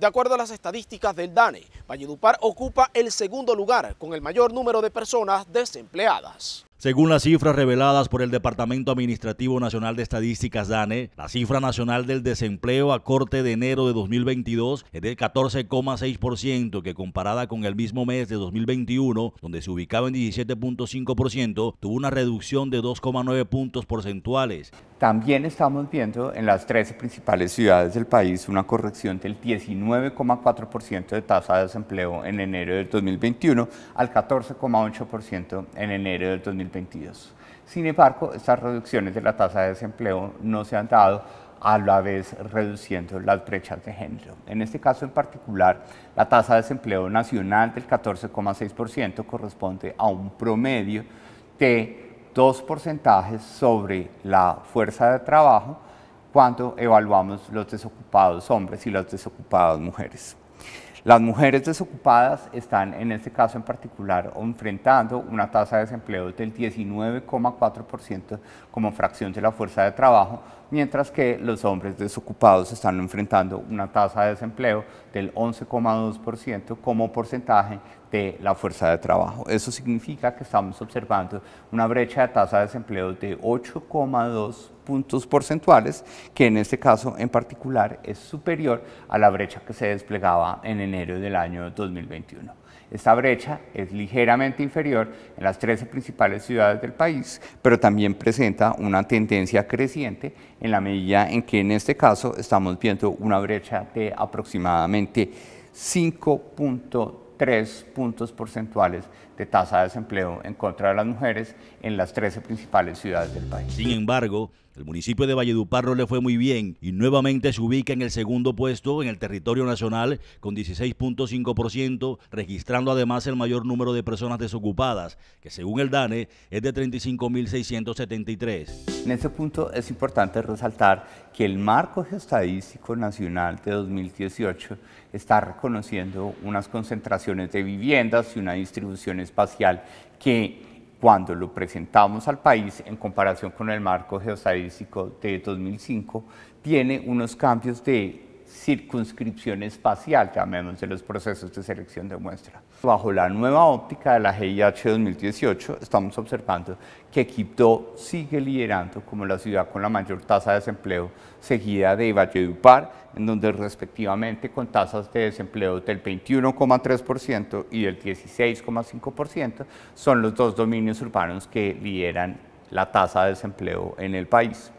De acuerdo a las estadísticas del DANE, Valledupar ocupa el segundo lugar con el mayor número de personas desempleadas. Según las cifras reveladas por el Departamento Administrativo Nacional de Estadísticas DANE, la cifra nacional del desempleo a corte de enero de 2022 es del 14,6%, que comparada con el mismo mes de 2021, donde se ubicaba en 17,5%, tuvo una reducción de 2,9 puntos porcentuales. También estamos viendo en las 13 principales ciudades del país una corrección del 19,4% de tasa de desempleo en enero del 2021 al 14,8% en enero del 2022. Sin embargo, estas reducciones de la tasa de desempleo no se han dado a la vez reduciendo las brechas de género. En este caso en particular, la tasa de desempleo nacional del 14,6% corresponde a un promedio de dos porcentajes sobre la fuerza de trabajo cuando evaluamos los desocupados hombres y las desocupadas mujeres. Las mujeres desocupadas están, en este caso en particular, enfrentando una tasa de desempleo del 19,4% como fracción de la fuerza de trabajo, mientras que los hombres desocupados están enfrentando una tasa de desempleo del 11,2% como porcentaje de la fuerza de trabajo. Eso significa que estamos observando una brecha de tasa de desempleo de 8,2% puntos porcentuales, que en este caso en particular es superior a la brecha que se desplegaba en enero del año 2021. Esta brecha es ligeramente inferior en las 13 principales ciudades del país, pero también presenta una tendencia creciente en la medida en que en este caso estamos viendo una brecha de aproximadamente 5.3 tres puntos porcentuales de tasa de desempleo en contra de las mujeres en las 13 principales ciudades del país. Sin embargo, el municipio de Valledupar le fue muy bien y nuevamente se ubica en el segundo puesto en el territorio nacional con 16.5%, registrando además el mayor número de personas desocupadas, que según el DANE es de 35.673. En este punto es importante resaltar que el marco geostadístico nacional de 2018 está reconociendo unas concentraciones de viviendas y una distribución espacial que cuando lo presentamos al país en comparación con el marco geostadístico de 2005, tiene unos cambios de circunscripción espacial, menos de los procesos de selección de muestra. Bajo la nueva óptica de la GIH 2018, estamos observando que Quito sigue liderando como la ciudad con la mayor tasa de desempleo, seguida de Valledupar, en donde respectivamente con tasas de desempleo del 21,3% y del 16,5%, son los dos dominios urbanos que lideran la tasa de desempleo en el país.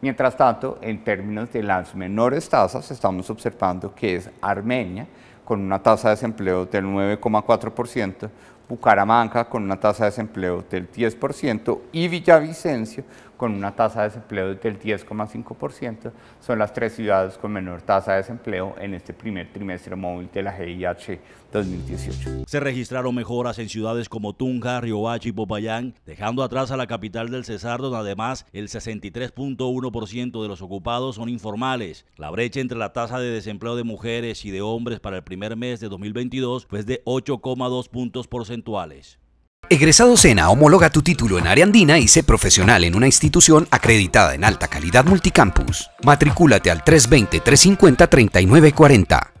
Mientras tanto, en términos de las menores tasas, estamos observando que es Armenia, con una tasa de desempleo del 9,4%, Bucaramanga con una tasa de desempleo del 10% y Villavicencio con una tasa de desempleo del 10,5%. Son las tres ciudades con menor tasa de desempleo en este primer trimestre móvil de la GIH 2018. Se registraron mejoras en ciudades como Tunja, Riohacha y Popayán, dejando atrás a la capital del Cesar, donde además el 63.1% de los ocupados son informales. La brecha entre la tasa de desempleo de mujeres y de hombres para el primer mes de 2022 fue de 8,2 puntos porcentuales Egresado SENA, homologa tu título en área andina y sé profesional en una institución acreditada en alta calidad multicampus. Matricúlate al 320-350-3940.